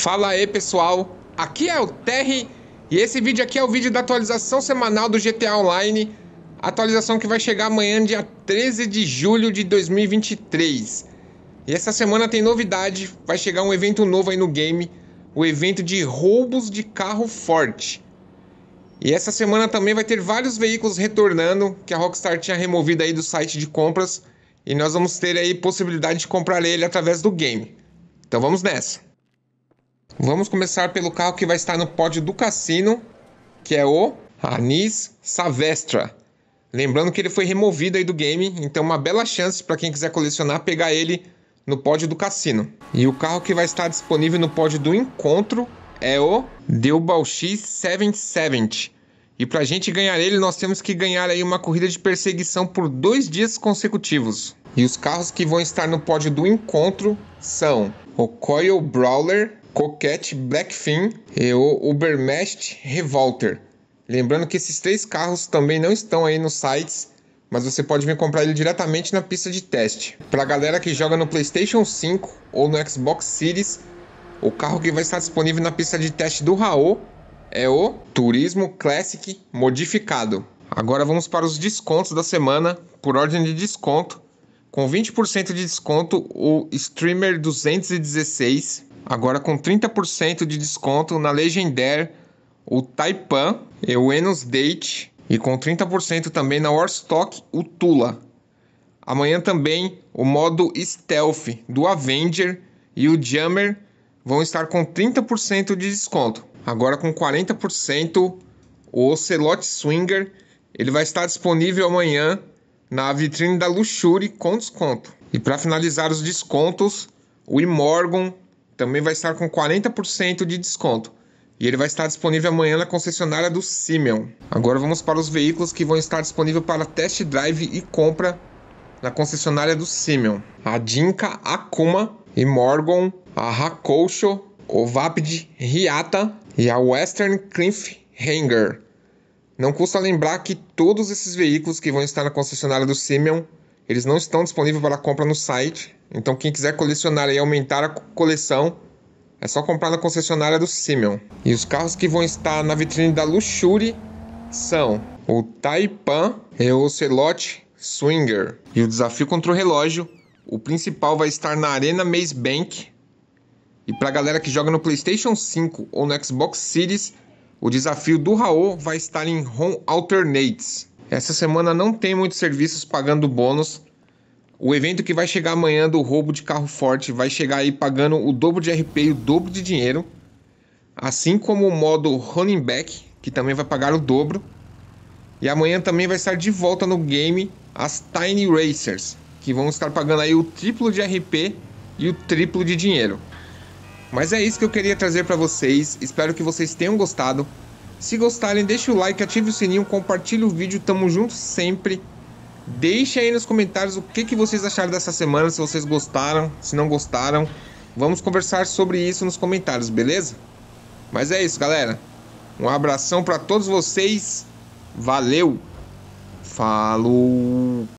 Fala aí pessoal, aqui é o Terry e esse vídeo aqui é o vídeo da atualização semanal do GTA Online, atualização que vai chegar amanhã dia 13 de julho de 2023. E essa semana tem novidade, vai chegar um evento novo aí no game, o evento de roubos de carro forte. E essa semana também vai ter vários veículos retornando que a Rockstar tinha removido aí do site de compras e nós vamos ter aí possibilidade de comprar ele através do game. Então vamos nessa. Vamos começar pelo carro que vai estar no pódio do cassino, que é o Anis Savestra. Lembrando que ele foi removido aí do game, então uma bela chance para quem quiser colecionar pegar ele no pódio do cassino. E o carro que vai estar disponível no pódio do encontro é o Deubalchi 770. E para a gente ganhar ele, nós temos que ganhar aí uma corrida de perseguição por dois dias consecutivos. E os carros que vão estar no pódio do encontro são o Coil Brawler Coquette, Blackfin e o Ubermast Revolter. Lembrando que esses três carros também não estão aí nos sites, mas você pode vir comprar ele diretamente na pista de teste. Para a galera que joga no PlayStation 5 ou no Xbox Series, o carro que vai estar disponível na pista de teste do Raul é o Turismo Classic modificado. Agora vamos para os descontos da semana, por ordem de desconto. Com 20% de desconto, o Streamer 216 agora com 30% de desconto na Legendaire, o Taipan, e o Enos Date e com 30% também na Warstock, o Tula. Amanhã também o modo Stealth do Avenger e o Jammer vão estar com 30% de desconto. Agora com 40% o Ocelot Swinger, ele vai estar disponível amanhã na vitrine da Luxury com desconto. E para finalizar os descontos, o Imorgon também vai estar com 40% de desconto. E ele vai estar disponível amanhã na concessionária do Simeon. Agora vamos para os veículos que vão estar disponíveis para test drive e compra na concessionária do Simeon. A Dinka Akuma e Morgan, a Hakousho, o Vapid Riata e a Western Cliff Hanger. Não custa lembrar que todos esses veículos que vão estar na concessionária do Simeon eles não estão disponíveis para compra no site. Então quem quiser colecionar e aumentar a coleção, é só comprar na concessionária do Simeon. E os carros que vão estar na vitrine da Luxury são o Taipan e o Celote Swinger. E o desafio contra o relógio, o principal vai estar na Arena Maze Bank. E para a galera que joga no PlayStation 5 ou no Xbox Series, o desafio do Raul vai estar em Home Alternates. Essa semana não tem muitos serviços pagando bônus. O evento que vai chegar amanhã do roubo de carro forte vai chegar aí pagando o dobro de RP e o dobro de dinheiro. Assim como o modo Running Back, que também vai pagar o dobro. E amanhã também vai estar de volta no game as Tiny Racers, que vão estar pagando aí o triplo de RP e o triplo de dinheiro. Mas é isso que eu queria trazer para vocês. Espero que vocês tenham gostado. Se gostarem, deixe o like, ative o sininho, compartilhe o vídeo, tamo junto sempre. Deixe aí nos comentários o que, que vocês acharam dessa semana, se vocês gostaram, se não gostaram. Vamos conversar sobre isso nos comentários, beleza? Mas é isso, galera. Um abração para todos vocês. Valeu. Falou.